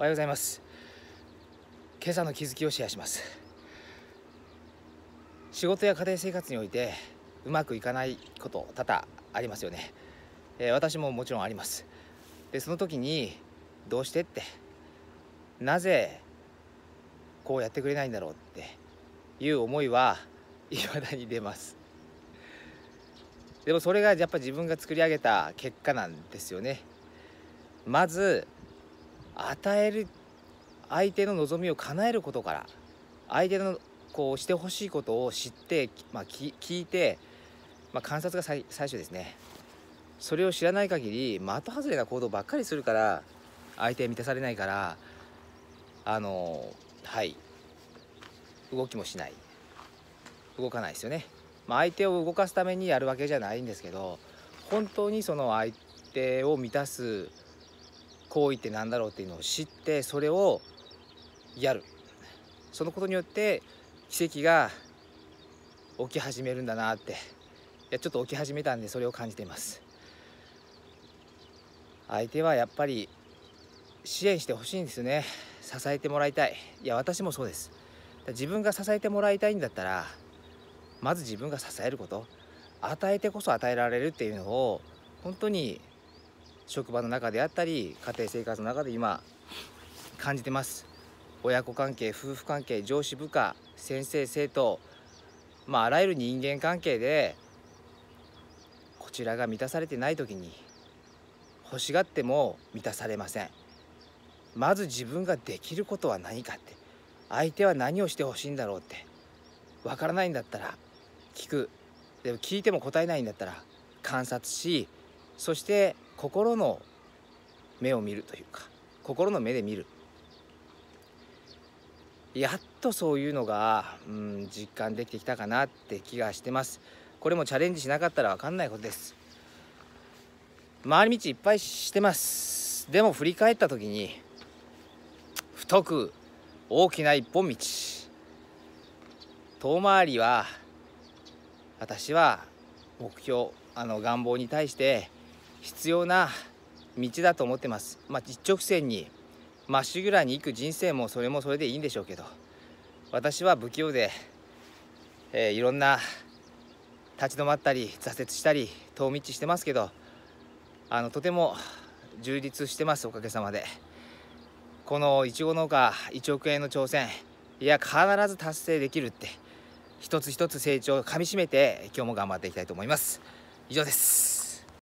おはようございます今朝の気づきをシェアします仕事や家庭生活においてうまくいかないこと多々ありますよね、えー、私ももちろんありますでその時にどうしてってなぜこうやってくれないんだろうっていう思いは未だに出ますでもそれがやっぱ自分が作り上げた結果なんですよねまず与える相手の望みを叶えることから相手のこうしてほしいことを知って、まあ、聞いて、まあ、観察が最最初ですねそれを知らない限り的外れな行動ばっかりするから相手満たされないからあのはい動きもしない動かないですよね、まあ、相手を動かすためにやるわけじゃないんですけど本当にその相手を満たす行為って何だろうっていうのを知ってそれをやるそのことによって奇跡が起き始めるんだなっていやちょっと起き始めたんでそれを感じています相手はやっぱり支援してほしいんですよね支えてもらいたいいや私もそうです自分が支えてもらいたいんだったらまず自分が支えること与えてこそ与えられるっていうのを本当に職場の中であったり家庭生活の中で今感じてます親子関係夫婦関係上司部下先生生徒まああらゆる人間関係でこちらが満たされてない時に欲しがっても満たされませんまず自分ができることは何かって相手は何をしてほしいんだろうってわからないんだったら聞くでも聞いても答えないんだったら観察しそして心の目を見るというか心の目で見るやっとそういうのが、うん、実感できてきたかなって気がしてますこれもチャレンジしなかったら分かんないことです回り道いっぱいしてますでも振り返った時に太く大きな一本道遠回りは私は目標あの願望に対して必要な道だと思ってます、まあ、一直線にまっしぐらに行く人生もそれもそれでいいんでしょうけど私は不器用で、えー、いろんな立ち止まったり挫折したり遠道してますけどあのとても充実してますおかげさまでこのいちご農家1億円の挑戦いや必ず達成できるって一つ一つ成長をかみしめて今日も頑張っていきたいと思います以上です